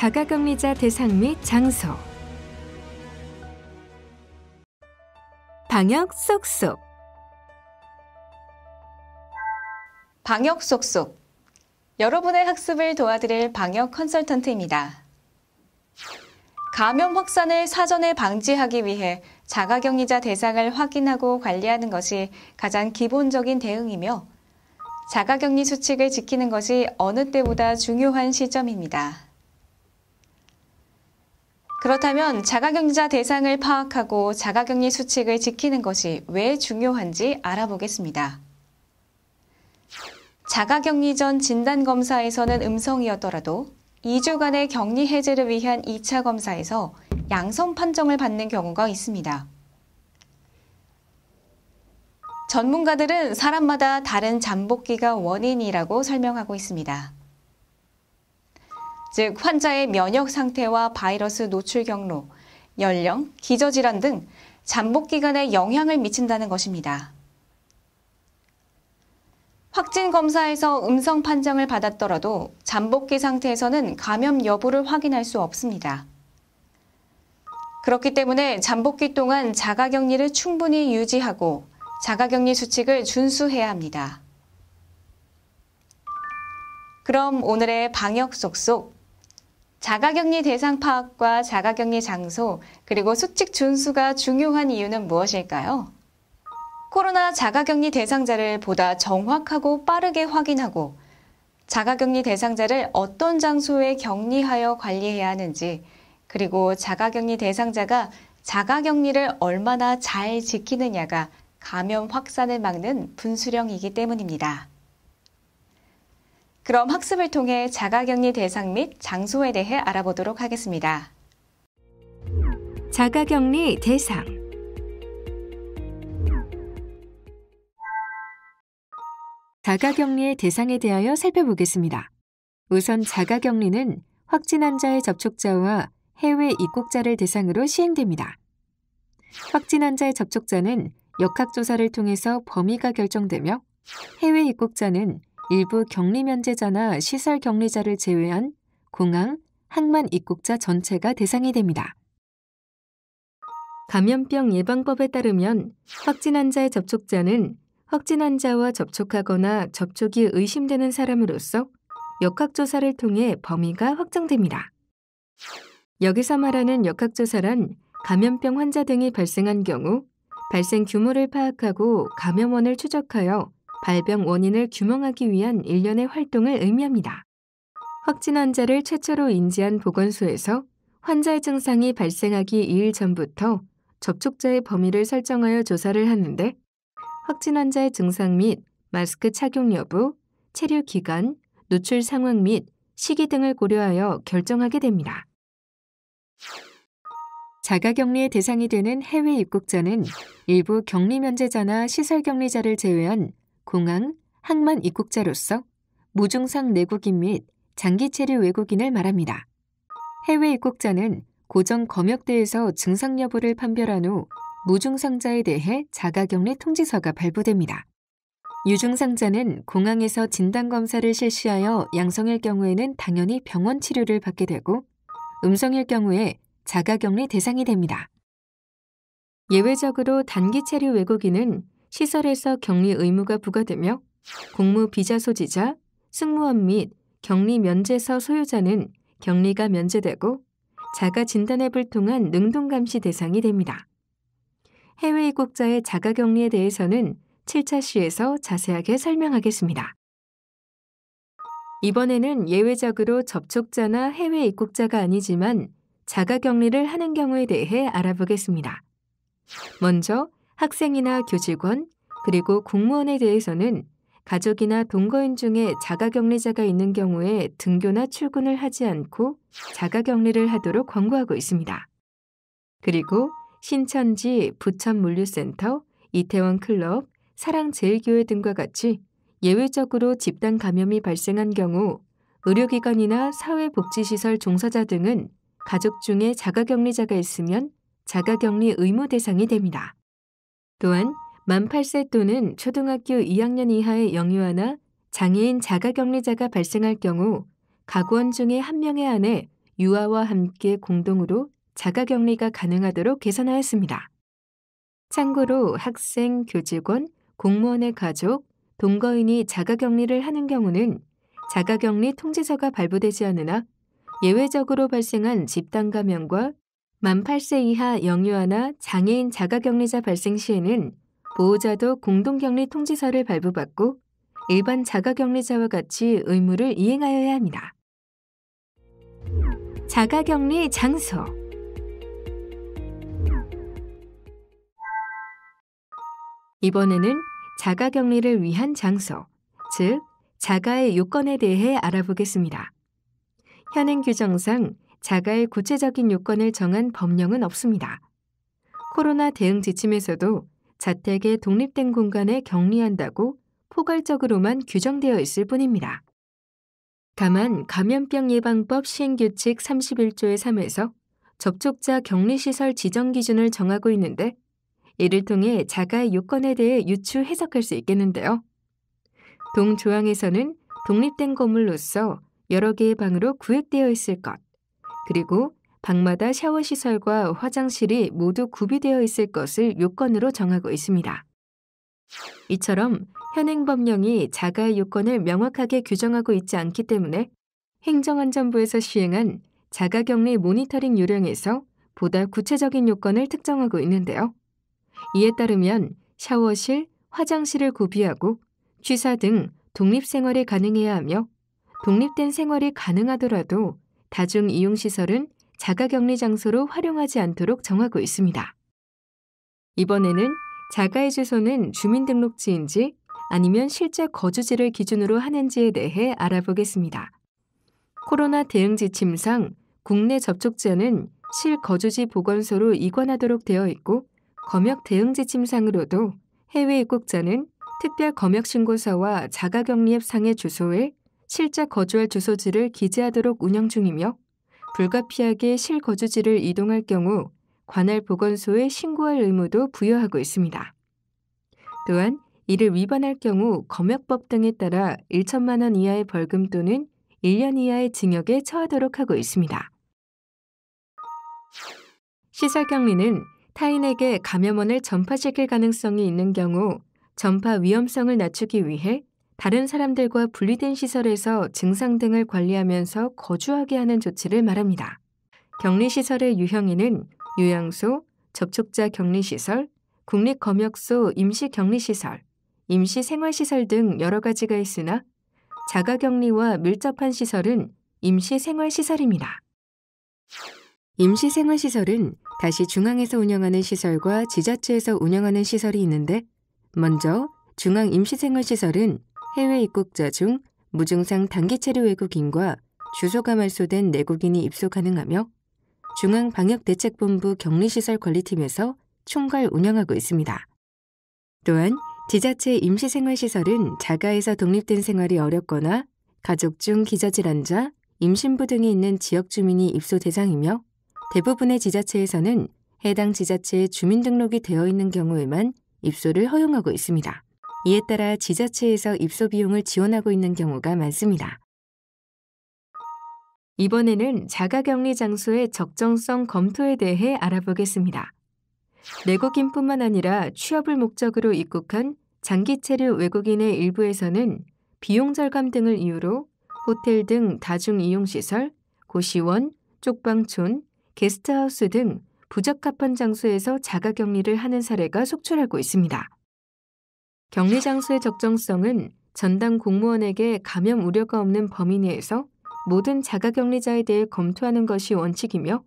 자가격리자 대상 및 장소 방역 속속 방역 쏙쏙 여러분의 학습을 도와드릴 방역 컨설턴트입니다. 감염 확산을 사전에 방지하기 위해 자가격리자 대상을 확인하고 관리하는 것이 가장 기본적인 대응이며 자가격리 수칙을 지키는 것이 어느 때보다 중요한 시점입니다. 그렇다면 자가격리자 대상을 파악하고 자가격리 수칙을 지키는 것이 왜 중요한지 알아보겠습니다. 자가격리 전 진단검사에서는 음성이었더라도 2주간의 격리 해제를 위한 2차 검사에서 양성 판정을 받는 경우가 있습니다. 전문가들은 사람마다 다른 잠복기가 원인이라고 설명하고 있습니다. 즉 환자의 면역 상태와 바이러스 노출 경로, 연령, 기저질환 등 잠복 기간에 영향을 미친다는 것입니다. 확진 검사에서 음성 판정을 받았더라도 잠복기 상태에서는 감염 여부를 확인할 수 없습니다. 그렇기 때문에 잠복기 동안 자가격리를 충분히 유지하고 자가격리 수칙을 준수해야 합니다. 그럼 오늘의 방역 속속 자가격리 대상 파악과 자가격리 장소, 그리고 수칙 준수가 중요한 이유는 무엇일까요? 코로나 자가격리 대상자를 보다 정확하고 빠르게 확인하고, 자가격리 대상자를 어떤 장소에 격리하여 관리해야 하는지, 그리고 자가격리 대상자가 자가격리를 얼마나 잘 지키느냐가 감염 확산을 막는 분수령이기 때문입니다. 그럼 학습을 통해 자가격리 대상 및 장소에 대해 알아보도록 하겠습니다. 자가격리 대상 자가격리의 대상에 대하여 살펴보겠습니다. 우선 자가격리는 확진 환자의 접촉자와 해외 입국자를 대상으로 시행됩니다. 확진 환자의 접촉자는 역학조사를 통해서 범위가 결정되며 해외 입국자는 일부 격리 면제자나 시설 격리자를 제외한 공항, 항만 입국자 전체가 대상이 됩니다. 감염병 예방법에 따르면 확진 환자의 접촉자는 확진 환자와 접촉하거나 접촉이 의심되는 사람으로서 역학조사를 통해 범위가 확정됩니다. 여기서 말하는 역학조사란 감염병 환자 등이 발생한 경우 발생 규모를 파악하고 감염원을 추적하여 발병 원인을 규명하기 위한 일련의 활동을 의미합니다. 확진 환자를 최초로 인지한 보건소에서 환자의 증상이 발생하기 2일 전부터 접촉자의 범위를 설정하여 조사를 하는데 확진 환자의 증상 및 마스크 착용 여부, 체류 기간, 노출 상황 및 시기 등을 고려하여 결정하게 됩니다. 자가격리의 대상이 되는 해외 입국자는 일부 격리 면제자나 시설 격리자를 제외한 공항, 항만 입국자로서 무증상 내국인 및 장기 체류 외국인을 말합니다. 해외 입국자는 고정 검역대에서 증상 여부를 판별한 후 무증상자에 대해 자가격리 통지서가 발부됩니다. 유증상자는 공항에서 진단검사를 실시하여 양성일 경우에는 당연히 병원 치료를 받게 되고 음성일 경우에 자가격리 대상이 됩니다. 예외적으로 단기 체류 외국인은 시설에서 격리 의무가 부과되며 공무 비자 소지자, 승무원 및 격리 면제서 소유자는 격리가 면제되고 자가 진단앱을 통한 능동 감시 대상이 됩니다. 해외 입국자의 자가 격리에 대해서는 7차 시에서 자세하게 설명하겠습니다. 이번에는 예외적으로 접촉자나 해외 입국자가 아니지만 자가 격리를 하는 경우에 대해 알아보겠습니다. 먼저 학생이나 교직원, 그리고 공무원에 대해서는 가족이나 동거인 중에 자가격리자가 있는 경우에 등교나 출근을 하지 않고 자가격리를 하도록 권고하고 있습니다. 그리고 신천지, 부천물류센터, 이태원 클럽, 사랑제일교회 등과 같이 예외적으로 집단 감염이 발생한 경우 의료기관이나 사회복지시설 종사자 등은 가족 중에 자가격리자가 있으면 자가격리 의무 대상이 됩니다. 또한 만 8세 또는 초등학교 2학년 이하의 영유아나 장애인 자가격리자가 발생할 경우 가구원 중에 한 명의 안에 유아와 함께 공동으로 자가격리가 가능하도록 개선하였습니다. 참고로 학생, 교직원, 공무원의 가족, 동거인이 자가격리를 하는 경우는 자가격리 통지서가 발부되지 않으나 예외적으로 발생한 집단 감염과 만 8세 이하 영유아나 장애인 자가격리자 발생 시에는 보호자도 공동격리 통지서를 발부받고 일반 자가격리자와 같이 의무를 이행하여야 합니다. 자가격리 장소 이번에는 자가격리를 위한 장소, 즉 자가의 요건에 대해 알아보겠습니다. 현행 규정상 자가의 구체적인 요건을 정한 법령은 없습니다. 코로나 대응 지침에서도 자택의 독립된 공간에 격리한다고 포괄적으로만 규정되어 있을 뿐입니다. 다만 감염병 예방법 시행규칙 31조의 3에서 접촉자 격리시설 지정 기준을 정하고 있는데 이를 통해 자가의 요건에 대해 유추 해석할 수 있겠는데요. 동조항에서는 독립된 건물로서 여러 개의 방으로 구획되어 있을 것, 그리고 방마다 샤워 시설과 화장실이 모두 구비되어 있을 것을 요건으로 정하고 있습니다. 이처럼 현행 법령이 자가의 요건을 명확하게 규정하고 있지 않기 때문에 행정안전부에서 시행한 자가격리 모니터링 요령에서 보다 구체적인 요건을 특정하고 있는데요. 이에 따르면 샤워실, 화장실을 구비하고 취사 등 독립생활이 가능해야 하며 독립된 생활이 가능하더라도 다중 이용 시설은 자가 격리 장소로 활용하지 않도록 정하고 있습니다. 이번에는 자가의 주소는 주민등록지인지 아니면 실제 거주지를 기준으로 하는지에 대해 알아보겠습니다. 코로나 대응 지침상 국내 접촉자는 실거주지 보건소로 이관하도록 되어 있고 검역 대응 지침상으로도 해외 입국자는 특별 검역 신고서와 자가격리앱 상의 주소에 실제 거주할 주소지를 기재하도록 운영 중이며 불가피하게 실거주지를 이동할 경우 관할 보건소에 신고할 의무도 부여하고 있습니다. 또한 이를 위반할 경우 검역법 등에 따라 1천만 원 이하의 벌금 또는 1년 이하의 징역에 처하도록 하고 있습니다. 시설 격리는 타인에게 감염원을 전파시킬 가능성이 있는 경우 전파 위험성을 낮추기 위해 다른 사람들과 분리된 시설에서 증상 등을 관리하면서 거주하게 하는 조치를 말합니다. 격리시설의 유형인은 요양소, 접촉자 격리시설, 국립검역소 임시격리시설, 임시생활시설 등 여러 가지가 있으나 자가격리와 밀접한 시설은 임시생활시설입니다. 임시생활시설은 다시 중앙에서 운영하는 시설과 지자체에서 운영하는 시설이 있는데 먼저 중앙 임시생활시설은 해외 입국자 중 무증상 단기체류 외국인과 주소가 말소된 내국인이 입소 가능하며 중앙방역대책본부 격리시설 관리팀에서 총괄 운영하고 있습니다. 또한 지자체 임시생활시설은 자가에서 독립된 생활이 어렵거나 가족 중 기저질환자, 임신부 등이 있는 지역 주민이 입소 대상이며 대부분의 지자체에서는 해당 지자체의 주민등록이 되어 있는 경우에만 입소를 허용하고 있습니다. 이에 따라 지자체에서 입소 비용을 지원하고 있는 경우가 많습니다. 이번에는 자가격리 장소의 적정성 검토에 대해 알아보겠습니다. 내국인뿐만 아니라 취업을 목적으로 입국한 장기 체류 외국인의 일부에서는 비용 절감 등을 이유로 호텔 등 다중 이용 시설, 고시원, 쪽방촌, 게스트하우스 등 부적합한 장소에서 자가격리를 하는 사례가 속출하고 있습니다. 격리 장소의 적정성은 전담 공무원에게 감염 우려가 없는 범위 내에서 모든 자가격리자에 대해 검토하는 것이 원칙이며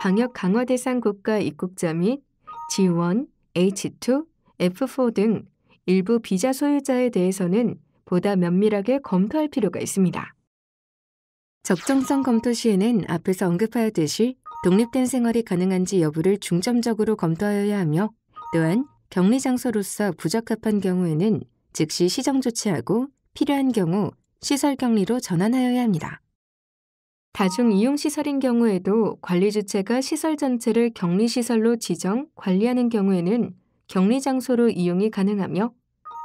방역 강화 대상 국가 입국자 및 G1, H2, F4 등 일부 비자 소유자에 대해서는 보다 면밀하게 검토할 필요가 있습니다. 적정성 검토 시에는 앞에서 언급하였듯이 독립된 생활이 가능한지 여부를 중점적으로 검토하여야 하며 또한 격리 장소로서 부적합한 경우에는 즉시 시정 조치하고 필요한 경우 시설 격리로 전환하여야 합니다. 다중 이용 시설인 경우에도 관리 주체가 시설 전체를 격리 시설로 지정, 관리하는 경우에는 격리 장소로 이용이 가능하며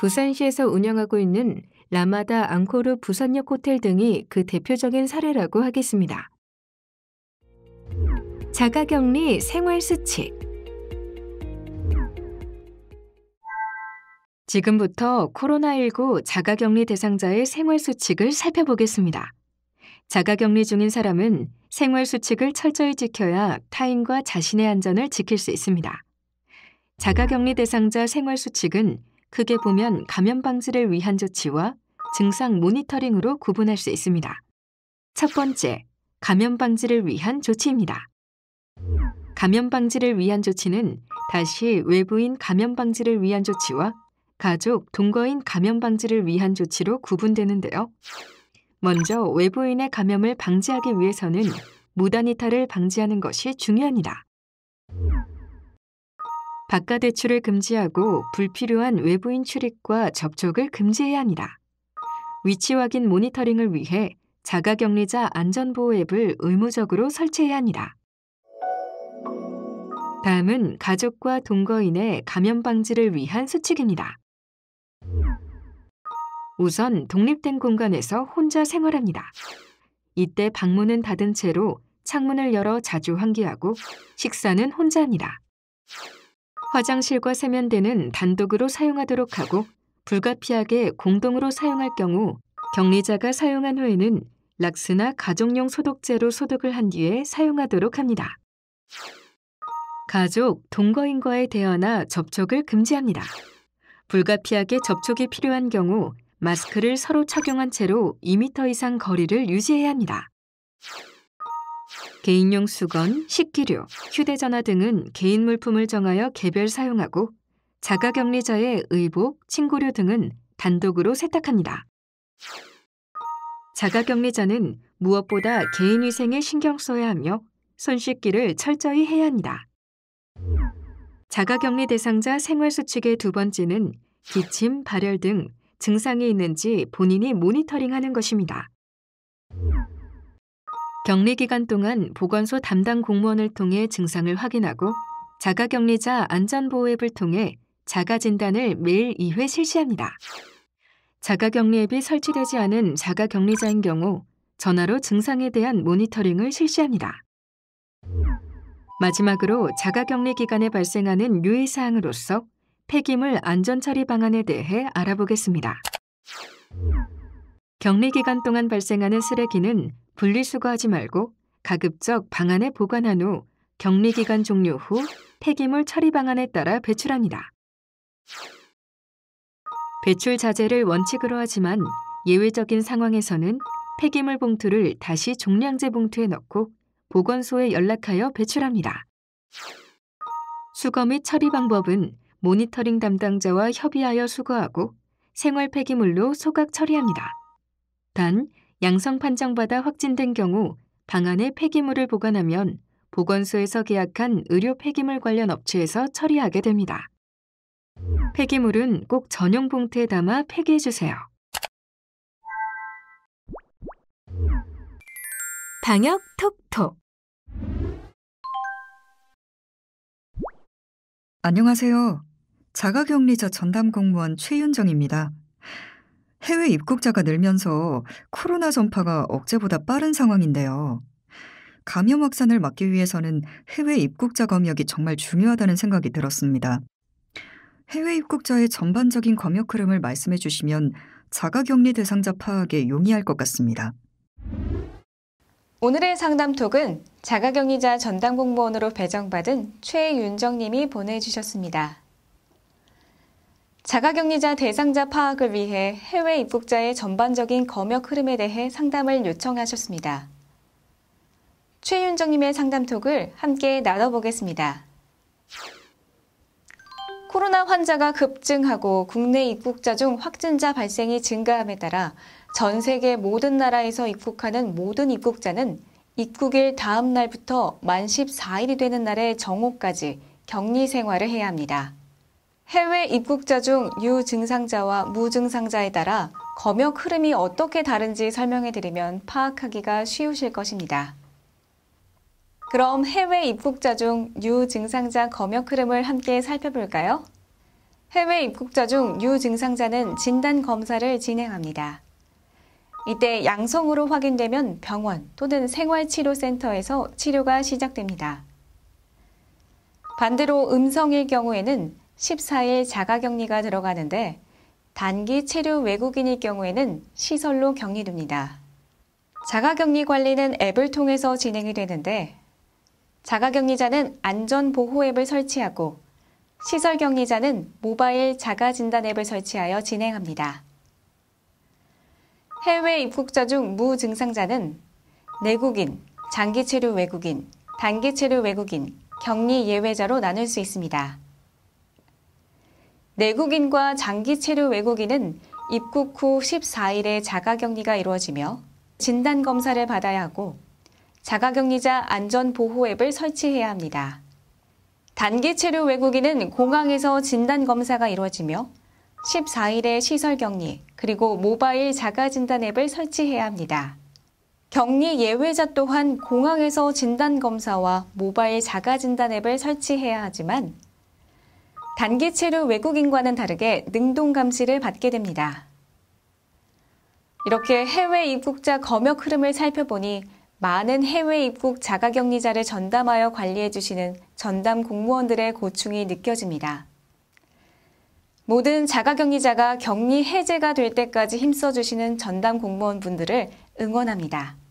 부산시에서 운영하고 있는 라마다 앙코르 부산역 호텔 등이 그 대표적인 사례라고 하겠습니다. 자가격리 생활수칙 지금부터 코로나19 자가격리 대상자의 생활수칙을 살펴보겠습니다. 자가격리 중인 사람은 생활수칙을 철저히 지켜야 타인과 자신의 안전을 지킬 수 있습니다. 자가격리 대상자 생활수칙은 크게 보면 감염 방지를 위한 조치와 증상 모니터링으로 구분할 수 있습니다. 첫 번째, 감염 방지를 위한 조치입니다. 감염 방지를 위한 조치는 다시 외부인 감염 방지를 위한 조치와 가족, 동거인 감염 방지를 위한 조치로 구분되는데요. 먼저 외부인의 감염을 방지하기 위해서는 무단 이탈을 방지하는 것이 중요합니다. 바깥 대출을 금지하고 불필요한 외부인 출입과 접촉을 금지해야 합니다. 위치 확인 모니터링을 위해 자가격리자 안전보호 앱을 의무적으로 설치해야 합니다. 다음은 가족과 동거인의 감염 방지를 위한 수칙입니다. 우선 독립된 공간에서 혼자 생활합니다. 이때 방문은 닫은 채로 창문을 열어 자주 환기하고 식사는 혼자 합니다. 화장실과 세면대는 단독으로 사용하도록 하고 불가피하게 공동으로 사용할 경우 격리자가 사용한 후에는 락스나 가정용 소독제로 소독을 한 뒤에 사용하도록 합니다. 가족, 동거인과의 대화나 접촉을 금지합니다. 불가피하게 접촉이 필요한 경우 마스크를 서로 착용한 채로 2m 이상 거리를 유지해야 합니다. 개인용 수건, 식기류, 휴대전화 등은 개인 물품을 정하여 개별 사용하고 자가격리자의 의복, 친구류 등은 단독으로 세탁합니다. 자가격리자는 무엇보다 개인 위생에 신경 써야 하며 손 씻기를 철저히 해야 합니다. 자가격리 대상자 생활수칙의 두 번째는 기침, 발열 등 증상이 있는지 본인이 모니터링하는 것입니다. 격리 기간 동안 보건소 담당 공무원을 통해 증상을 확인하고 자가격리자 안전보호앱을 통해 자가진단을 매일 2회 실시합니다. 자가격리앱이 설치되지 않은 자가격리자인 경우 전화로 증상에 대한 모니터링을 실시합니다. 마지막으로 자가격리 기간에 발생하는 유의사항으로서 폐기물 안전 처리 방안에 대해 알아보겠습니다. 격리 기간 동안 발생하는 쓰레기는 분리수거하지 말고 가급적 방안에 보관한 후 격리 기간 종료 후 폐기물 처리 방안에 따라 배출합니다. 배출 자재를 원칙으로 하지만 예외적인 상황에서는 폐기물 봉투를 다시 종량제 봉투에 넣고 보건소에 연락하여 배출합니다. 수거 및 처리 방법은 모니터링 담당자와 협의하여 수거하고 생활 폐기물로 소각 처리합니다. 단, 양성 판정받아 확진된 경우 방 안에 폐기물을 보관하면 보건소에서 계약한 의료 폐기물 관련 업체에서 처리하게 됩니다. 폐기물은 꼭 전용 봉투에 담아 폐기해주세요. 방역 톡톡 안녕하세요. 자가격리자 전담 공무원 최윤정입니다. 해외 입국자가 늘면서 코로나 전파가 억제보다 빠른 상황인데요. 감염 확산을 막기 위해서는 해외 입국자 검역이 정말 중요하다는 생각이 들었습니다. 해외 입국자의 전반적인 검역 흐름을 말씀해 주시면 자가격리 대상자 파악에 용이할 것 같습니다. 오늘의 상담톡은 자가격리자 전담 공무원으로 배정받은 최윤정님이 보내주셨습니다. 자가격리자 대상자 파악을 위해 해외 입국자의 전반적인 검역 흐름에 대해 상담을 요청하셨습니다. 최윤정님의 상담톡을 함께 나눠보겠습니다. 코로나 환자가 급증하고 국내 입국자 중 확진자 발생이 증가함에 따라 전 세계 모든 나라에서 입국하는 모든 입국자는 입국일 다음 날부터 만 14일이 되는 날의 정오까지 격리 생활을 해야 합니다. 해외 입국자 중 유증상자와 무증상자에 따라 검역 흐름이 어떻게 다른지 설명해 드리면 파악하기가 쉬우실 것입니다. 그럼 해외 입국자 중 유증상자 검역 흐름을 함께 살펴볼까요? 해외 입국자 중 유증상자는 진단 검사를 진행합니다. 이때 양성으로 확인되면 병원 또는 생활치료센터에서 치료가 시작됩니다. 반대로 음성일 경우에는 14일 자가격리가 들어가는데 단기 체류 외국인일 경우에는 시설로 격리됩니다. 자가격리 관리는 앱을 통해서 진행이 되는데 자가격리자는 안전보호 앱을 설치하고 시설 격리자는 모바일 자가진단 앱을 설치하여 진행합니다. 해외 입국자 중 무증상자는 내국인, 장기 체류 외국인, 단기 체류 외국인, 격리 예외자로 나눌 수 있습니다. 내국인과 장기 체류 외국인은 입국 후 14일에 자가격리가 이루어지며 진단검사를 받아야 하고 자가격리자 안전보호 앱을 설치해야 합니다. 단기 체류 외국인은 공항에서 진단검사가 이루어지며 14일에 시설격리 그리고 모바일 자가진단 앱을 설치해야 합니다. 격리 예외자 또한 공항에서 진단검사와 모바일 자가진단 앱을 설치해야 하지만 단기 체류 외국인과는 다르게 능동 감시를 받게 됩니다. 이렇게 해외 입국자 검역 흐름을 살펴보니 많은 해외 입국 자가격리자를 전담하여 관리해 주시는 전담 공무원들의 고충이 느껴집니다. 모든 자가격리자가 격리 해제가 될 때까지 힘써 주시는 전담 공무원분들을 응원합니다.